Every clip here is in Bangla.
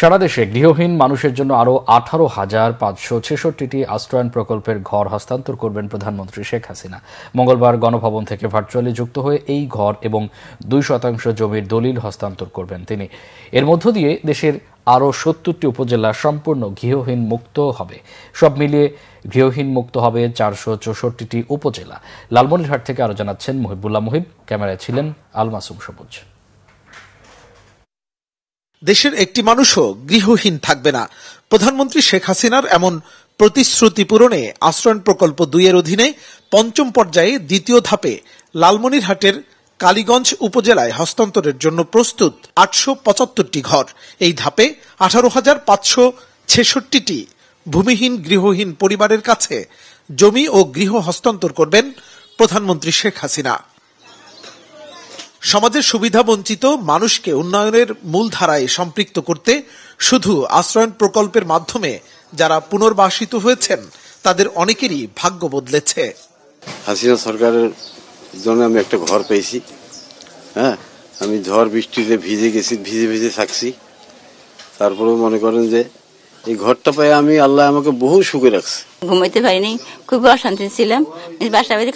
সারা দেশে গৃহহীন মানুষের জন্য আরও আঠারো হাজার পাঁচশো ছেষট্টিটি আশ্রয়ন প্রকল্পের ঘর হস্তান্তর করবেন প্রধানমন্ত্রী শেখ হাসিনা মঙ্গলবার গণভবন থেকে ভার্চুয়ালি যুক্ত হয়ে এই ঘর এবং দুই শতাংশ জমির দলিল হস্তান্তর করবেন তিনি এর মধ্য দিয়ে দেশের আরও সত্তরটি উপজেলা সম্পূর্ণ গৃহহীন মুক্ত হবে সব মিলিয়ে গৃহহীন মুক্ত হবে চারশো চৌষট্টিটি উপজেলা লালমনিরহাট থেকে আরও জানাচ্ছেন মহিবুল্লাহ মহিব ক্যামেরায় ছিলেন আলমাসুম সবুজ দেশের একটি মানুষও গৃহহীন থাকবে না প্রধানমন্ত্রী শেখ হাসিনার এমন প্রতিশ্রুতি পূরণে আশ্রয়ণ প্রকল্প দুইয়ের অধীনে পঞ্চম পর্যায়ে দ্বিতীয় ধাপে লালমনিরহাটের কালীগঞ্জ উপজেলায় হস্তান্তরের জন্য প্রস্তুত আটশো পঁচাত্তরটি ঘর এই ধাপে আঠারো হাজার পাঁচশো ছেষট্টিটি ভূমিহীন গৃহহীন পরিবারের কাছে জমি ও গৃহ হস্তান্তর করবেন প্রধানমন্ত্রী শেখ হাসিনা সমাজের সুবিধাবঞ্চিত মানুষকে উন্নয়নের মূলধারায় সম্পৃক্ত করতে শুধু আশ্রয়ন প্রকল্পের মাধ্যমে যারা পুনর্বাসিত হয়েছেন তাদের অনেকেরই ভাগ্য বদলেছে হাসিনা সরকারের জন্য আমি একটা ঘর পেয়েছি হ্যাঁ আমি ঝড় বৃষ্টিতে ভিজে গেছি ভিজে ভিজে থাকছি তারপরেও মনে করেন যে এই ঘরটা পেয়ে আমি আল্লাহ আমাকে বহু সুখে রাখছে ঘুমাইতে পারিনি খুব অশান্তি ছিলাম বাসা বাড়ি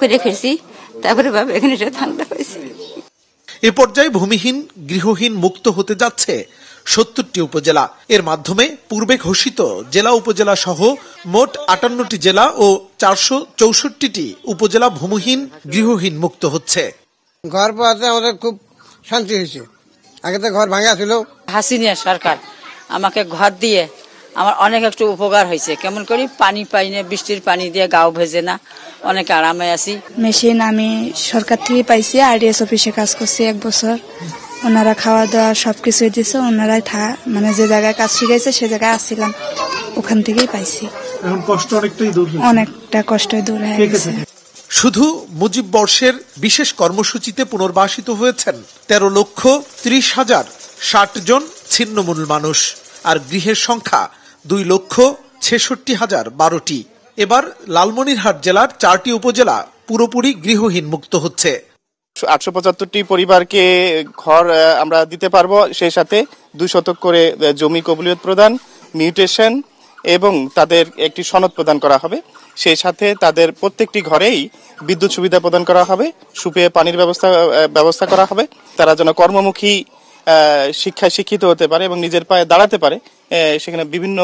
করে রেখেছি তারপরে বাবা এখানে ঠান্ডা হয়েছে এ পর্যায়ে ভূমিহীন গৃহহীন মুক্ত হতে যাচ্ছে সত্তরটি উপজেলা এর মাধ্যমে পূর্বে ঘোষিত জেলা উপজেলা সহ মোট আটান্নটি জেলা ও চারশো চৌষট্টিটি উপজেলা ভূমিহীন গৃহহীন মুক্ত হচ্ছে ঘর পাওয়াতে আমাদের খুব শান্তি হয়েছে আগে তো ঘর ভাঙা ছিল হাসিনিয়া সরকার আমাকে ঘর দিয়ে আমার অনেক একটু উপকার হয়েছে কেমন করি পানি পাই না বৃষ্টির পানি দিয়ে গাও ভেজে না অনেক আরামে আছি মেশিন আমি সরকার থেকে পাইছি আরডিএস অফিসে কাজ করছি এক বছর ওনারা খাওয়া দাওয়া সবকিছুই দিয়েছে ওনারাই থা মানে যে জায়গায় কাজ শিখাইছে সে জায়গায় আসছিলাম ওখান থেকেই পাইছি কষ্ট অনেকটা কষ্ট দূর হয়ে গেছে শুধু মুজিব বর্ষের বিশেষ কর্মসূচিতে পুনর্বাসিত হয়েছেন তেরো লক্ষ ত্রিশ হাজার ষাট জন ছিন্নমূল মানুষ আর গৃহের সংখ্যা দুই লক্ষ ছেষট্টি হাজার বারোটি এবার লালমনিরহাট জেলার চারটি উপজেলা পুরোপুরি গৃহহীন মুক্ত হচ্ছে আটশো পঁচাত্তরটি পরিবারকে ঘর আমরা দিতে পারবো সেই সাথে দুই শতক করে জমি কবলিয়ত প্রদান মিউটেশন এবং তাদের একটি সনদ প্রদান করা হবে সেই সাথে তাদের প্রত্যেকটি ঘরেই বিদ্যুৎ সুবিধা প্রদান করা হবে সুপেয়ে পানির ব্যবস্থা ব্যবস্থা করা হবে তারা যেন কর্মমুখী শিক্ষায় শিক্ষিত হতে পারে এবং নিজের পায়ে দাঁড়াতে পারে সেখানে বিভিন্ন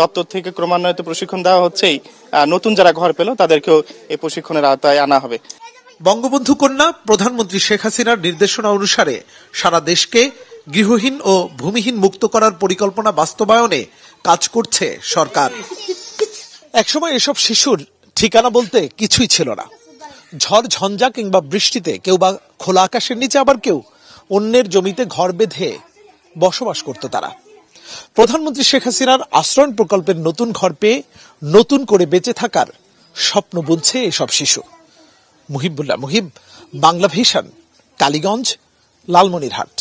দপ্তর থেকে ক্রমান্বয়ে প্রশিক্ষণ দেওয়া হচ্ছেই নতুন যারা ঘর পেল তাদেরকেও এই প্রশিক্ষণের আওতায় আনা হবে বঙ্গবন্ধু কন্যা প্রধানমন্ত্রী শেখ হাসিনার নির্দেশনা অনুসারে সারা দেশকে গৃহহীন ও ভূমিহীন মুক্ত করার পরিকল্পনা বাস্তবায়নে কাজ করছে সরকার একসময় এসব শিশুর ঠিকানা বলতে কিছুই ছিল না ঝড় ঝঞ্ঝা কিংবা বৃষ্টিতে কেউ বা খোলা আকাশের নিচে আবার কেউ অন্যের জমিতে ঘর বেঁধে বসবাস করত তারা প্রধানমন্ত্রী শেখ হাসিনার আশ্রয়ণ প্রকল্পের নতুন ঘর পেয়ে নতুন করে বেঁচে থাকার স্বপ্ন বুনছে এসব শিশু মুহিবুল্লাহ মুহিব বাংলা ভিশন কালীগঞ্জ লালমনিরহাট